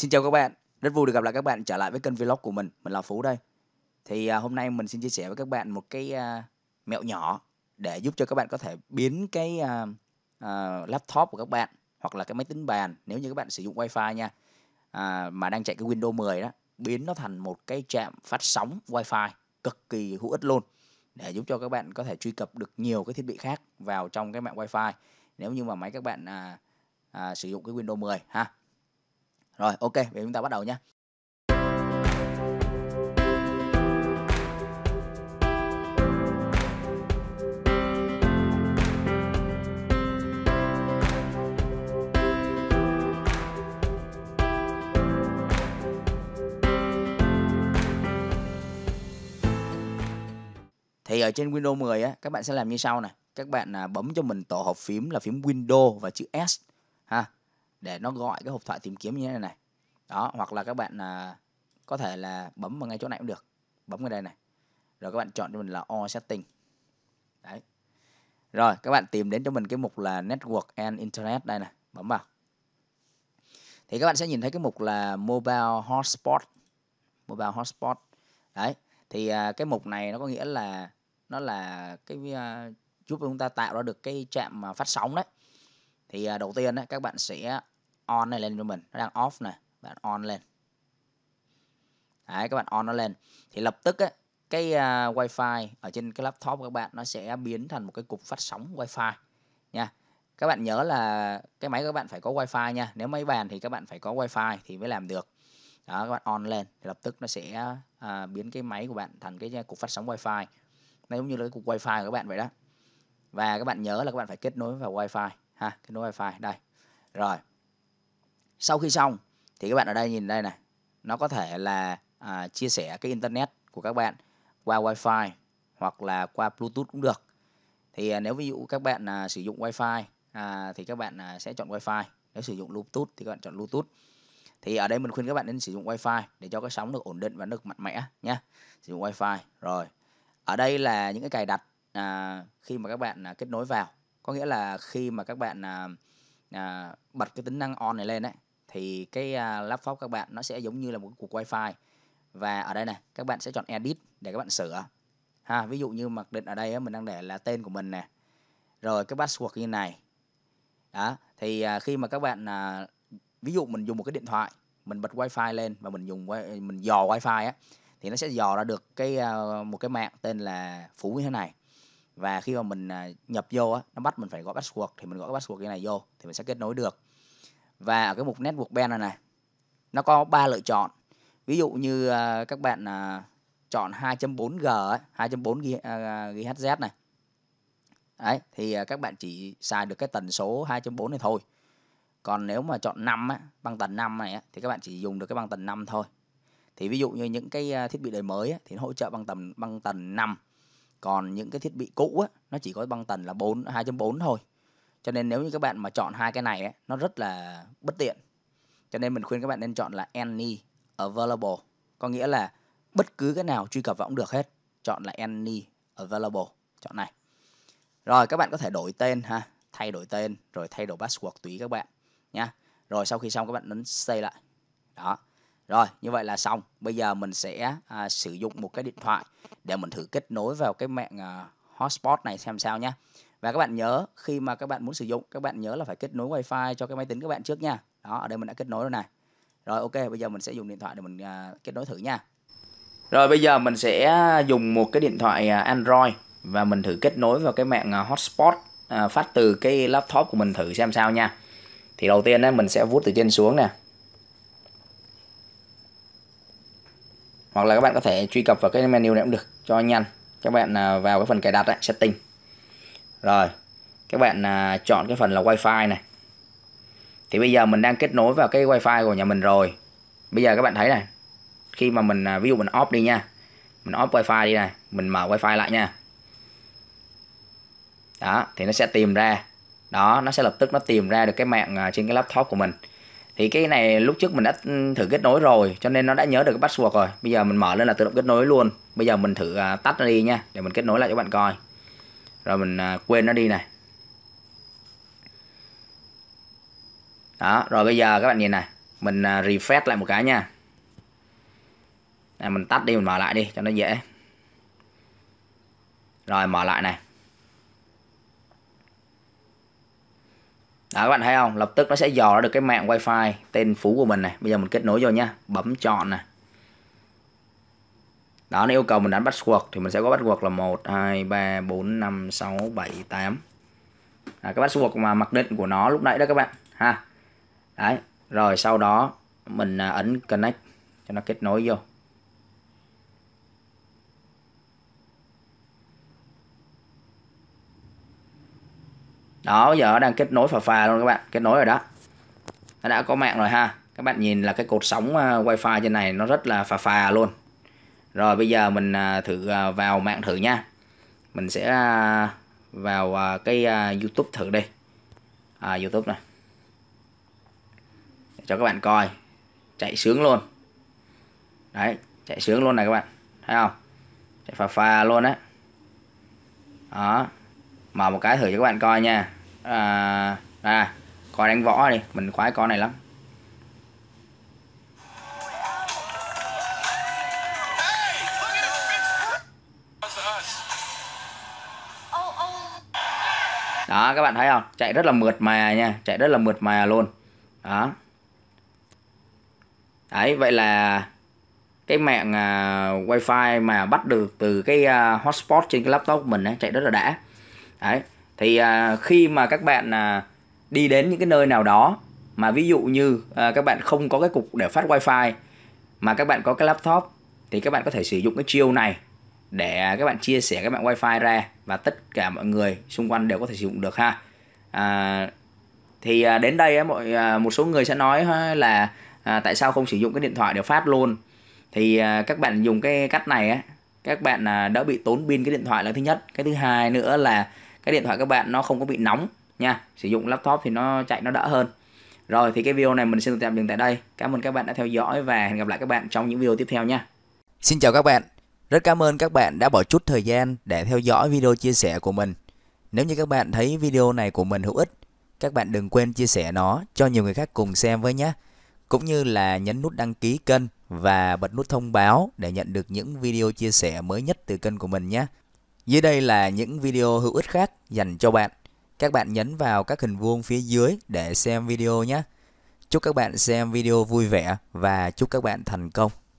Xin chào các bạn, rất vui được gặp lại các bạn trở lại với kênh vlog của mình, mình là Phú đây. Thì à, hôm nay mình xin chia sẻ với các bạn một cái à, mẹo nhỏ để giúp cho các bạn có thể biến cái à, à, laptop của các bạn hoặc là cái máy tính bàn nếu như các bạn sử dụng wifi nha à, mà đang chạy cái Windows 10 đó biến nó thành một cái trạm phát sóng wifi cực kỳ hữu ích luôn để giúp cho các bạn có thể truy cập được nhiều cái thiết bị khác vào trong cái mạng wifi nếu như mà máy các bạn à, à, sử dụng cái Windows 10 ha rồi ok, vậy chúng ta bắt đầu nhé. Thì ở trên Windows 10 á, các bạn sẽ làm như sau này. Các bạn à, bấm cho mình tổ hợp phím là phím Windows và chữ S ha để nó gọi cái hộp thoại tìm kiếm như thế này này đó hoặc là các bạn à, có thể là bấm vào ngay chỗ này cũng được bấm vào đây này rồi các bạn chọn cho mình là all setting đấy rồi các bạn tìm đến cho mình cái mục là network and internet đây này bấm vào thì các bạn sẽ nhìn thấy cái mục là mobile hotspot mobile hotspot đấy thì à, cái mục này nó có nghĩa là nó là cái à, giúp chúng ta tạo ra được cái trạm phát sóng đấy thì à, đầu tiên ấy, các bạn sẽ on này lên cho mình nó đang off này bạn on lên Đấy, các bạn on nó lên thì lập tức ấy, cái uh, wifi ở trên cái laptop của các bạn nó sẽ biến thành một cái cục phát sóng wifi nha các bạn nhớ là cái máy các bạn phải có wifi nha nếu máy bàn thì các bạn phải có wifi thì mới làm được đó các bạn on lên thì lập tức nó sẽ uh, biến cái máy của bạn thành cái cục phát sóng wifi nó giống như là cái cục wifi của các bạn vậy đó và các bạn nhớ là các bạn phải kết nối vào wifi ha kết nối wifi đây rồi sau khi xong thì các bạn ở đây nhìn đây này nó có thể là à, chia sẻ cái internet của các bạn qua wifi hoặc là qua bluetooth cũng được thì à, nếu ví dụ các bạn à, sử dụng wifi à, thì các bạn à, sẽ chọn wifi nếu sử dụng bluetooth thì các bạn chọn bluetooth thì ở đây mình khuyên các bạn nên sử dụng wifi để cho cái sóng được ổn định và được mạnh mẽ nhé sử dụng wifi rồi ở đây là những cái cài đặt à, khi mà các bạn à, kết nối vào có nghĩa là khi mà các bạn à, à, bật cái tính năng on này lên đấy thì cái à, laptop các bạn nó sẽ giống như là một cuộc wifi và ở đây này các bạn sẽ chọn edit để các bạn sửa ha ví dụ như mặc định ở đây ấy, mình đang để là tên của mình nè rồi cái password như này đó thì à, khi mà các bạn à, ví dụ mình dùng một cái điện thoại mình bật wifi lên và mình dùng mình dò wifi á thì nó sẽ dò ra được cái à, một cái mạng tên là phú như thế này và khi mà mình à, nhập vô á, nó bắt mình phải gọi password thì mình gọi cái password cái này vô thì mình sẽ kết nối được và ở cái mục network band này này nó có ba lựa chọn ví dụ như à, các bạn à, chọn 2.4G 2.4 GHz này Đấy, thì các bạn chỉ xài được cái tần số 2.4 này thôi. Còn nếu mà chọn 5 á, băng tần 5 này á, thì các bạn chỉ dùng được cái băng tần 5 thôi. Thì ví dụ như những cái thiết bị đời mới á, thì nó hỗ trợ băng tầm băng tần 5 còn những cái thiết bị cũ á, nó chỉ có băng tần là 4 2.4 thôi cho nên nếu như các bạn mà chọn hai cái này á nó rất là bất tiện cho nên mình khuyên các bạn nên chọn là any available có nghĩa là bất cứ cái nào truy cập vào cũng được hết chọn là any available chọn này rồi các bạn có thể đổi tên ha thay đổi tên rồi thay đổi password tùy các bạn nha rồi sau khi xong các bạn nhấn save lại đó rồi, như vậy là xong. Bây giờ mình sẽ à, sử dụng một cái điện thoại để mình thử kết nối vào cái mạng à, hotspot này xem sao nhé. Và các bạn nhớ khi mà các bạn muốn sử dụng, các bạn nhớ là phải kết nối wifi cho cái máy tính các bạn trước nha. Đó, ở đây mình đã kết nối rồi này. Rồi ok, bây giờ mình sẽ dùng điện thoại để mình à, kết nối thử nha. Rồi bây giờ mình sẽ dùng một cái điện thoại à, Android và mình thử kết nối vào cái mạng à, hotspot à, phát từ cái laptop của mình thử xem sao nha. Thì đầu tiên ấy, mình sẽ vuốt từ trên xuống nè. hoặc là các bạn có thể truy cập vào cái menu này cũng được cho nhanh các bạn à, vào cái phần cài đặt ấy, setting rồi các bạn à, chọn cái phần là wifi này thì bây giờ mình đang kết nối vào cái wifi của nhà mình rồi bây giờ các bạn thấy này khi mà mình à, ví dụ mình off đi nha mình off wifi đi này mình mở wifi lại nha đó thì nó sẽ tìm ra đó nó sẽ lập tức nó tìm ra được cái mạng trên cái laptop của mình thì cái này lúc trước mình đã ừ, thử kết nối rồi cho nên nó đã nhớ được cái password rồi bây giờ mình mở lên là tự động kết nối luôn bây giờ mình thử à, tắt nó đi nha để mình kết nối lại cho bạn coi rồi mình à, quên nó đi này đó rồi bây giờ các bạn nhìn này mình à, refresh lại một cái nha này, mình tắt đi mình mở lại đi cho nó dễ rồi mở lại này đó à, các bạn thấy không lập tức nó sẽ dò ra được cái mạng wifi tên phú của mình này bây giờ mình kết nối vô nhá bấm chọn nè đó nó yêu cầu mình đánh password thì mình sẽ có password là 1 2 3 4 5 6 7 8 à, cái password mà mặc định của nó lúc nãy đó các bạn ha đấy rồi sau đó mình à, ấn connect cho nó kết nối vô đó giờ đang kết nối phà phà luôn các bạn kết nối rồi đó nó đã có mạng rồi ha các bạn nhìn là cái cột sóng ờ, wifi trên này nó rất là phà phà luôn rồi bây giờ mình ờ, thử ờ, vào mạng thử nha mình sẽ vào cái youtube thử đi à, youtube này Để cho các bạn coi chạy sướng luôn đấy chạy sướng luôn này các bạn thấy không chạy phà phà luôn đấy đó mở một cái thử cho các bạn coi nha à, à coi đánh võ đi mình khoái con này lắm đó các bạn thấy không chạy rất là mượt mà nha chạy rất là mượt mà luôn đó đấy vậy là cái mạng uh, wifi mà bắt được từ cái uh, hotspot trên cái laptop của mình ấy, chạy rất là đã đấy thì à, khi mà các bạn à, đi đến những cái nơi nào đó mà ví dụ như à, các bạn không có cái cục để phát wifi mà các bạn có cái laptop thì các bạn có thể sử dụng cái chiêu này để các bạn chia sẻ các bạn wifi ra và tất cả mọi người xung quanh đều có thể sử dụng được ha à, thì à, đến đây mọi à, một số người sẽ nói à, là à, tại sao không sử dụng cái điện thoại để phát luôn thì à, các bạn dùng cái cách này á các bạn à, đã bị tốn pin cái điện thoại là thứ nhất cái thứ hai nữa là cái điện thoại các bạn nó không có bị nóng nha sử dụng laptop thì nó chạy nó đỡ hơn rồi thì cái video này mình xin tạm dừng tại đây cảm ơn các bạn đã theo dõi và hẹn gặp lại các bạn trong những video tiếp theo nha xin chào các bạn rất cảm ơn các bạn đã bỏ chút thời gian để theo dõi video chia sẻ của mình nếu như các bạn thấy video này của mình hữu ích các bạn đừng quên chia sẻ nó cho nhiều người khác cùng xem với nhé cũng như là nhấn nút đăng ký kênh và bật nút thông báo để nhận được những video chia sẻ mới nhất từ kênh của mình nhé dưới đây là những video hữu ích khác dành cho bạn. Các bạn nhấn vào các hình vuông phía dưới để xem video nhé. Chúc các bạn xem video vui vẻ và chúc các bạn thành công.